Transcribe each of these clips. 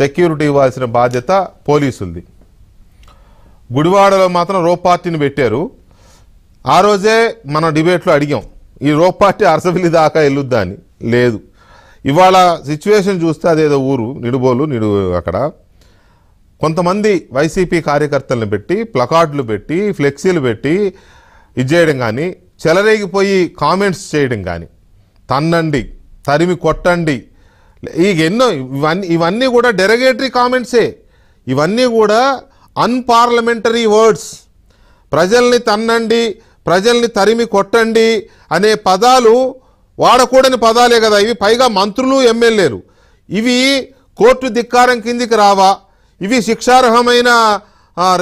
security ఇవ్వాల్సిన బాధ్యత పోలీసులది గుడివాడలో మాత్రం రో పార్టీని పెట్టారు ఆ రోజే మనం డిబేట్లో అడిగాం ఈ రో పార్టీ అరసవిల్లి దాకా వెళ్ళొద్దా అని లేదు ఇవాళ సిచ్యువేషన్ చూస్తే అదేదో ఊరు నిడుబోలు నిడు అక్కడ కొంతమంది వైసీపీ కార్యకర్తలను పెట్టి ప్లకార్డులు పెట్టి ఫ్లెక్సీలు పెట్టి ఇది చేయడం కానీ చెలరేగిపోయి కామెంట్స్ చేయడం కానీ తన్నండి తరిమి కొట్టండి ఇక ఎన్నో ఇవన్నీ ఇవన్నీ కూడా డెరగేటరీ కామెంట్సే ఇవన్నీ కూడా అన్పార్లమెంటరీ వర్డ్స్ ప్రజల్ని తన్నండి ప్రజల్ని తరిమి కొట్టండి అనే పదాలు వాడకూడని పదాలే కదా ఇవి పైగా మంత్రులు ఎమ్మెల్యేలు ఇవి కోర్టు ధిక్కారం కిందికి రావా ఇవి శిక్షార్హమైన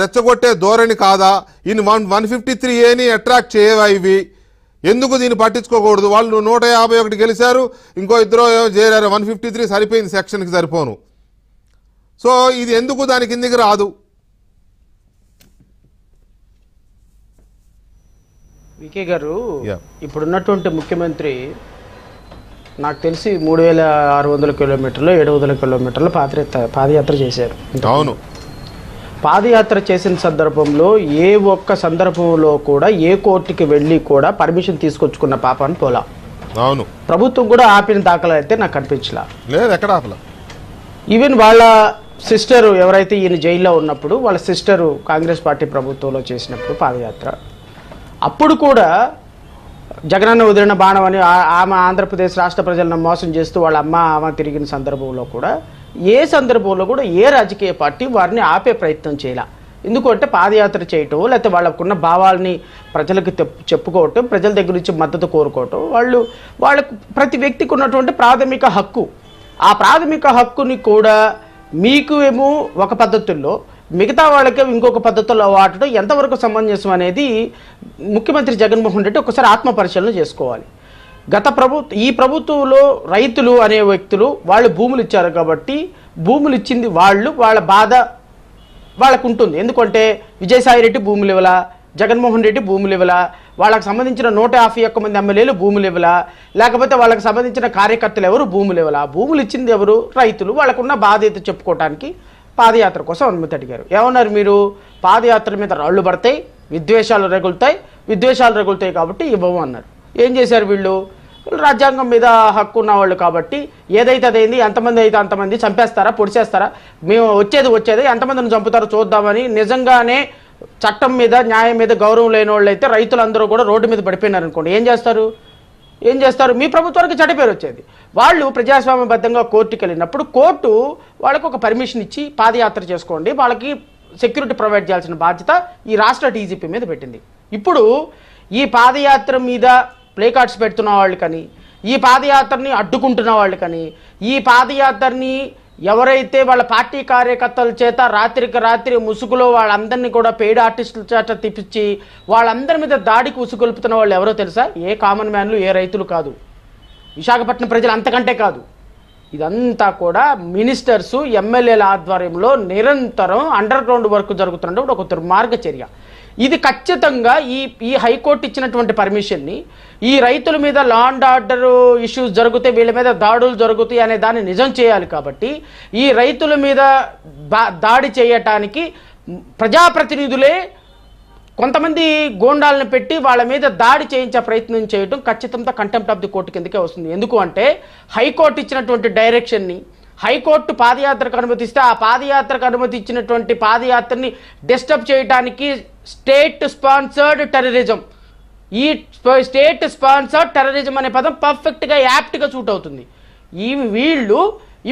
రెచ్చగొట్టే ధోరణి కాదా in one one fifty three ఏని అట్రాక్ట్ చేయవా ఇవి ఎందుకు దీన్ని పట్టించుకోకూడదు వాళ్ళు నూట యాభై ఒకటి గెలిచారు ఇంకో ఇద్దరు చేరారు వన్ ఫిఫ్టీ త్రీ సరిపోయింది సెక్షన్కి సరిపోను సో ఇది ఎందుకు దాని కిందికి రాదు వికే గారు ఇప్పుడున్నటువంటి ముఖ్యమంత్రి నాకు తెలిసి మూడు వేల ఆరు వందల కిలోమీటర్లు ఏడు వందల కిలోమీటర్లు పాదయాత్ర పాదయాత్ర చేశారు అవును పాదయాత్ర చేసిన సందర్భంలో ఏ ఒక్క సందర్భంలో కూడా ఏ కోర్టుకి వెళ్ళి కూడా పర్మిషన్ తీసుకొచ్చుకున్న పాప అని పోలా అవును ప్రభుత్వం కూడా ఆపిన దాఖలు అయితే నాకు కనిపించలా ఆపలా ఈవెన్ వాళ్ళ సిస్టరు ఎవరైతే ఈయన జైల్లో ఉన్నప్పుడు వాళ్ళ సిస్టరు కాంగ్రెస్ పార్టీ ప్రభుత్వంలో చేసినప్పుడు పాదయాత్ర అప్పుడు కూడా జగనన్న వదిలిన బాణం అని ఆమె ఆంధ్రప్రదేశ్ రాష్ట్ర ప్రజలను మోసం చేస్తూ వాళ్ళ అమ్మ ఆమె తిరిగిన సందర్భంలో కూడా ఏ సందర్భంలో కూడా ఏ రాజకీయ పార్టీ వారిని ఆపే ప్రయత్నం చేయాల ఎందుకంటే పాదయాత్ర చేయటం లేకపోతే వాళ్ళకున్న భావాల్ని ప్రజలకు చెప్పుకోవటం ప్రజల దగ్గర నుంచి మద్దతు కోరుకోవటం వాళ్ళు వాళ్ళకు ప్రతి వ్యక్తికి ఉన్నటువంటి ప్రాథమిక హక్కు ఆ ప్రాథమిక హక్కుని కూడా మీకు ఏమో ఒక పద్ధతుల్లో మిగతా వాళ్ళకి ఇంకొక పద్ధతిలో వాడటం ఎంతవరకు సమంజసం అనేది ముఖ్యమంత్రి జగన్మోహన్ రెడ్డి ఒకసారి ఆత్మపరిశీలన చేసుకోవాలి గత ప్రభు ఈ ప్రభుత్వంలో రైతులు అనే వ్యక్తులు వాళ్ళు భూములు ఇచ్చారు కాబట్టి భూములు ఇచ్చింది వాళ్ళు వాళ్ళ బాధ వాళ్ళకు ఉంటుంది ఎందుకంటే విజయసాయిరెడ్డి భూములు ఇవ్వలా జగన్మోహన్ రెడ్డి భూములు ఇవ్వలా వాళ్ళకి సంబంధించిన నూట యాభై ఒక్క మంది ఎమ్మెల్యేలు భూములు ఇవ్వలా లేకపోతే వాళ్ళకి సంబంధించిన కార్యకర్తలు ఎవరు భూములు ఇవ్వలా భూములు ఇచ్చింది ఎవరు రైతులు వాళ్ళకున్న బాధ్యత చెప్పుకోవడానికి పాదయాత్ర కోసం అనుమతి అడిగారు ఏమన్నారు మీరు పాదయాత్ర మీద రాళ్ళు పడతాయి విద్వేషాలు రగులుతాయి విద్వేషాలు రగులుతాయి కాబట్టి ఇవ్వము అన్నారు ఏం చేశారు వీళ్ళు రాజ్యాంగం మీద హక్కు ఉన్నవాళ్ళు కాబట్టి ఏదైతే అదేంది ఎంతమంది అయితే అంతమంది చంపేస్తారా పొడిచేస్తారా మేము వచ్చేది వచ్చేది ఎంతమందిని చంపుతారో చూద్దామని నిజంగానే చట్టం మీద న్యాయం మీద గౌరవం లేని వాళ్ళు అయితే రైతులందరూ కూడా రోడ్డు మీద పడిపోయినారు అనుకోండి ఏం చేస్తారు ఏం చేస్తారు మీ ప్రభుత్వానికి పేరు వచ్చేది వాళ్ళు ప్రజాస్వామ్యబద్ధంగా కోర్టుకి వెళ్ళినప్పుడు కోర్టు వాళ్ళకు ఒక పర్మిషన్ ఇచ్చి పాదయాత్ర చేసుకోండి వాళ్ళకి సెక్యూరిటీ ప్రొవైడ్ చేయాల్సిన బాధ్యత ఈ రాష్ట్ర డీజీపీ మీద పెట్టింది ఇప్పుడు ఈ పాదయాత్ర మీద ప్లే కార్డ్స్ పెడుతున్న వాళ్ళు కానీ ఈ పాదయాత్రని అడ్డుకుంటున్న వాళ్ళు కానీ ఈ పాదయాత్రని ఎవరైతే వాళ్ళ పార్టీ కార్యకర్తల చేత రాత్రికి రాత్రి ముసుగులో వాళ్ళందరినీ కూడా పెయిడ్ ఆర్టిస్టుల చేత తిప్పించి వాళ్ళందరి మీద దాడికి ఉసుగొల్పుతున్న వాళ్ళు ఎవరో తెలుసా ఏ కామన్ మ్యాన్లు ఏ రైతులు కాదు విశాఖపట్నం ప్రజలు అంతకంటే కాదు ఇదంతా కూడా మినిస్టర్స్ ఎమ్మెల్యేల ఆధ్వర్యంలో నిరంతరం అండర్ గ్రౌండ్ వర్క్ జరుగుతున్నప్పుడు ఒక దుర్మార్గ చర్య ఇది ఖచ్చితంగా ఈ ఈ హైకోర్టు ఇచ్చినటువంటి పర్మిషన్ని ఈ రైతుల మీద లా అండ్ ఆర్డర్ ఇష్యూస్ జరిగితే వీళ్ళ మీద దాడులు జరుగుతాయి అనే దాన్ని నిజం చేయాలి కాబట్టి ఈ రైతుల మీద దాడి చేయటానికి ప్రజాప్రతినిధులే కొంతమంది గోండాలను పెట్టి వాళ్ళ మీద దాడి చేయించే ప్రయత్నం చేయడం ఖచ్చితంగా కంటెంప్ట్ ఆఫ్ ది కోర్టు కిందకే వస్తుంది ఎందుకు అంటే హైకోర్టు ఇచ్చినటువంటి డైరెక్షన్ని హైకోర్టు పాదయాత్రకు అనుమతిస్తే ఆ పాదయాత్రకు అనుమతి ఇచ్చినటువంటి పాదయాత్రని డిస్టర్బ్ చేయడానికి స్టేట్ స్పాన్సర్డ్ టెర్రరిజం ఈ స్టేట్ స్పాన్సర్డ్ టెర్రరిజం అనే పదం పర్ఫెక్ట్గా యాప్ట్గా సూట్ అవుతుంది ఈ వీళ్ళు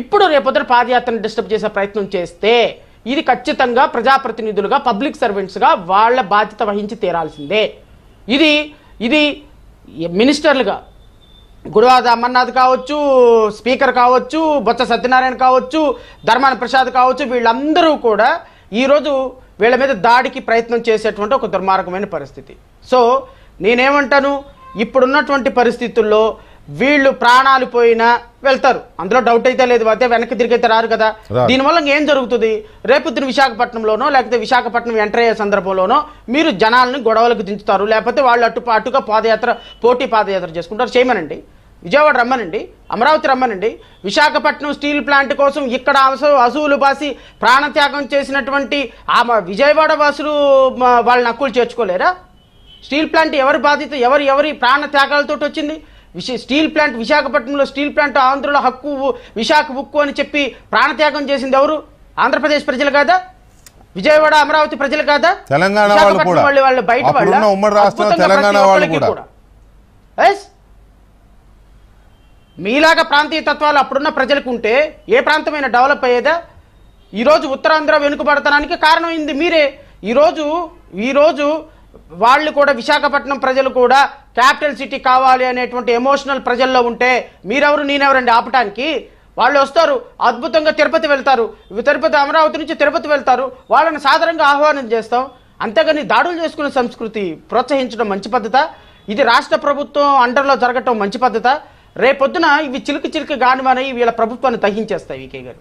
ఇప్పుడు రేపొద్దున పాదయాత్రను డిస్టర్బ్ చేసే ప్రయత్నం చేస్తే ఇది ఖచ్చితంగా ప్రజాప్రతినిధులుగా పబ్లిక్ సర్వెంట్స్గా వాళ్ళ బాధ్యత వహించి తీరాల్సిందే ఇది ఇది మినిస్టర్లుగా గురువాద అమర్నాథ్ కావచ్చు స్పీకర్ కావచ్చు బొత్స సత్యనారాయణ కావచ్చు ధర్మాన ప్రసాద్ కావచ్చు వీళ్ళందరూ కూడా ఈరోజు వీళ్ళ మీద దాడికి ప్రయత్నం చేసేటువంటి ఒక దుర్మార్గమైన పరిస్థితి సో నేనేమంటాను ఇప్పుడున్నటువంటి పరిస్థితుల్లో వీళ్ళు ప్రాణాలు పోయినా వెళ్తారు అందులో డౌట్ అయితే లేదు అయితే వెనక్కి తిరిగైతే రారు కదా దీనివల్ల ఏం జరుగుతుంది రేపు దీని విశాఖపట్నంలోనో లేకపోతే విశాఖపట్నం ఎంటర్ అయ్యే సందర్భంలోనో మీరు జనాలను గొడవలకు దించుతారు లేకపోతే వాళ్ళు అటు అటుగా పాదయాత్ర పోటీ పాదయాత్ర చేసుకుంటారు చేయమనండి విజయవాడ రమ్మనండి అమరావతి రమ్మనండి విశాఖపట్నం స్టీల్ ప్లాంట్ కోసం ఇక్కడ అసూలు బాసి ప్రాణత్యాగం చేసినటువంటి ఆ విజయవాడ వాసులు వాళ్ళని హక్కులు చేర్చుకోలేరా స్టీల్ ప్లాంట్ ఎవరి బాధిత ఎవరు ఎవరి ప్రాణ త్యాగాలతో వచ్చింది విశ స్టీల్ ప్లాంట్ విశాఖపట్నంలో స్టీల్ ప్లాంట్ ఆంధ్రుల హక్కు విశాఖ ఉక్కు అని చెప్పి ప్రాణత్యాగం చేసింది ఎవరు ఆంధ్రప్రదేశ్ ప్రజలు కాదా విజయవాడ అమరావతి ప్రజలు కాదా తెలంగాణ వాళ్ళు బయట వాళ్ళు తెలంగాణ కూడా మీలాగా ప్రాంతీయ తత్వాలు అప్పుడున్న ప్రజలకు ఉంటే ఏ ప్రాంతమైనా డెవలప్ అయ్యేదా ఈరోజు ఉత్తరాంధ్ర వెనుకబడతానికి కారణమైంది మీరే ఈరోజు ఈరోజు వాళ్ళు కూడా విశాఖపట్నం ప్రజలు కూడా క్యాపిటల్ సిటీ కావాలి అనేటువంటి ఎమోషనల్ ప్రజల్లో ఉంటే మీరెవరు నేనెవరండి ఆపటానికి వాళ్ళు వస్తారు అద్భుతంగా తిరుపతి వెళ్తారు తిరుపతి అమరావతి నుంచి తిరుపతి వెళ్తారు వాళ్ళని సాధారణంగా ఆహ్వానం చేస్తాం అంతేగాని దాడులు చేసుకునే సంస్కృతి ప్రోత్సహించడం మంచి పద్ధత ఇది రాష్ట్ర ప్రభుత్వం అండర్లో జరగటం మంచి పద్ధత రేపొద్దున ఇవి చిలుకు చిలుకు గానివనై వీళ్ళ ప్రభుత్వాన్ని తగ్గించేస్తాయి V K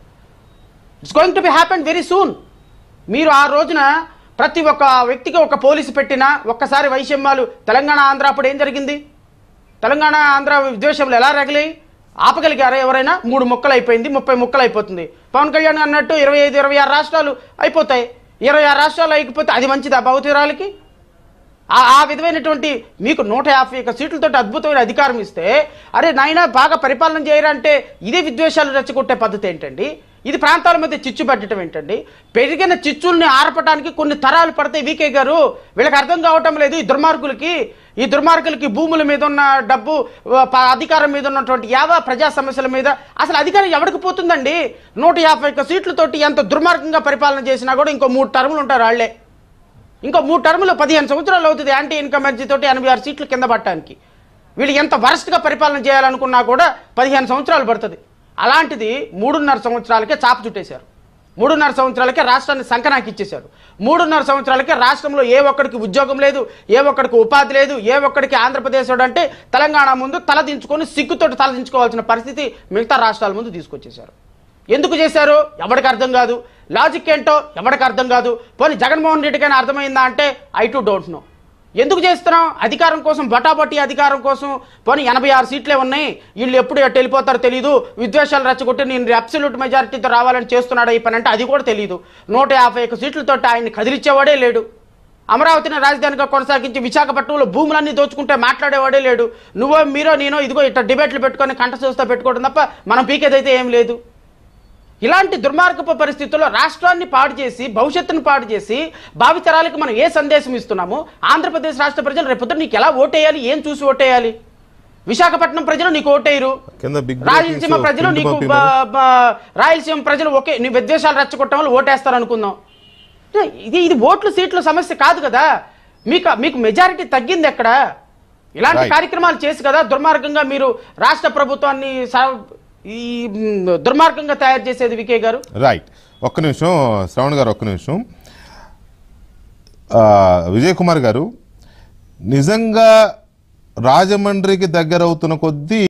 it's going to be happen very soon మీరు ఆ రోజున ప్రతి ఒక్క వ్యక్తికి ఒక పోలీసు పెట్టినా ఒక్కసారి వైషమ్యాలు తెలంగాణ ఆంధ్ర అప్పుడు ఏం జరిగింది తెలంగాణ ఆంధ్ర విద్వేషంలో ఎలా రగిలి ఆపగలిగారా ఎవరైనా మూడు మొక్కలు అయిపోయింది ముప్పై మొక్కలు అయిపోతుంది పవన్ కళ్యాణ్ అన్నట్టు ఇరవై ఐదు ఇరవై ఆరు రాష్ట్రాలు అయిపోతాయి ఇరవై ఆరు రాష్ట్రాలు అయిపోతే అది మంచిదా భౌతిరాలకి ఆ విధమైనటువంటి మీకు నూట యాభై ఒక సీట్లతో అద్భుతమైన అధికారం ఇస్తే అరే నాయన బాగా పరిపాలన అంటే ఇదే విద్వేషాలు రెచ్చగొట్టే పద్ధతి ఏంటండి ఇది ప్రాంతాల మధ్య చిచ్చు పెట్టడం ఏంటండి పెరిగిన చిచ్చుల్ని ఆర్పడానికి కొన్ని తరాలు పడితే వీకే గారు వీళ్ళకి అర్థం కావటం లేదు ఈ దుర్మార్గులకి ఈ దుర్మార్గులకి భూముల మీద ఉన్న డబ్బు అధికారం మీద ఉన్నటువంటి యావా ప్రజా సమస్యల మీద అసలు అధికారం ఎవరికి పోతుందండి నూట యాభై ఒక్క సీట్లతోటి ఎంత దుర్మార్గంగా పరిపాలన చేసినా కూడా ఇంకో మూడు టర్ములు ఉంటారు వాళ్ళే ఇంకో మూడు టర్ములు పదిహేను సంవత్సరాలు అవుతుంది యాంటీ ఇన్కమెన్సీ తోటి ఎనభై ఆరు సీట్లు కింద పట్టడానికి వీళ్ళు ఎంత వరస్ట్గా పరిపాలన చేయాలనుకున్నా కూడా పదిహేను సంవత్సరాలు పడుతుంది అలాంటిది మూడున్నర సంవత్సరాలకే చాప చుట్టేశారు మూడున్నర సంవత్సరాలకే రాష్ట్రాన్ని సంకనాకి ఇచ్చేశారు మూడున్నర సంవత్సరాలకే రాష్ట్రంలో ఏ ఒక్కడికి ఉద్యోగం లేదు ఏ ఒక్కడికి ఉపాధి లేదు ఏ ఒక్కడికి ఆంధ్రప్రదేశ్ అంటే తెలంగాణ ముందు తలదించుకొని సిగ్గుతోటి తలదించుకోవాల్సిన పరిస్థితి మిగతా రాష్ట్రాల ముందు తీసుకొచ్చేశారు ఎందుకు చేశారు ఎవరికి అర్థం కాదు లాజిక్ ఏంటో ఎవరికి అర్థం కాదు పోనీ జగన్మోహన్ రెడ్డికైనా అర్థమైందా అంటే ఐ టు డోంట్ నో ఎందుకు చేస్తున్నాం అధికారం కోసం బటాబట్టి అధికారం కోసం పోనీ ఎనభై ఆరు సీట్లే ఉన్నాయి వీళ్ళు ఎప్పుడు ఎట్ వెళ్ళిపోతారో తెలియదు విద్వేషాలు రెచ్చగొట్టి నేను అబ్సల్యూట్ మెజారిటీతో రావాలని చేస్తున్నాడు ఈ పని అంటే అది కూడా తెలియదు నూట యాభై ఒక్క సీట్లతో ఆయన్ని కదిలిచ్చేవాడే లేడు అమరావతిని రాజధానిగా కొనసాగించి విశాఖపట్నంలో భూములన్నీ దోచుకుంటే మాట్లాడేవాడే లేడు నువ్వో మీరో నేనో ఇదిగో ఇట్లా డిబేట్లు పెట్టుకొని కంటసూస్తో పెట్టుకోవడం తప్ప మనం పీకేదైతే ఏం లేదు ఇలాంటి దుర్మార్గపు పరిస్థితుల్లో రాష్ట్రాన్ని పాడు చేసి భవిష్యత్తును పాడు చేసి భావితరాలకు మనం ఏ సందేశం ఇస్తున్నాము ఆంధ్రప్రదేశ్ రాష్ట్ర ప్రజలు రేపొద్దు నీకు ఎలా ఓటేయాలి ఏం చూసి ఓటేయాలి విశాఖపట్నం ప్రజలు నీకు ఓటేయరు రాయలసీమ ప్రజలు నీకు రాయలసీమ ప్రజలు ఒకే నీ విద్వేషాలు రెచ్చగొట్టడం వల్ల ఓటేస్తారు అనుకుందాం ఇది ఇది ఓట్లు సీట్ల సమస్య కాదు కదా మీకు మీకు మెజారిటీ తగ్గింది ఎక్కడ ఇలాంటి కార్యక్రమాలు చేసి కదా దుర్మార్గంగా మీరు రాష్ట్ర ప్రభుత్వాన్ని ఈ దుర్మార్గంగా తయారు చేసేది వికే గారు రైట్ ఒక్క నిమిషం శ్రవణ్ గారు ఒక్క నిమిషం విజయ్ కుమార్ గారు నిజంగా రాజమండ్రికి దగ్గర అవుతున్న కొద్దీ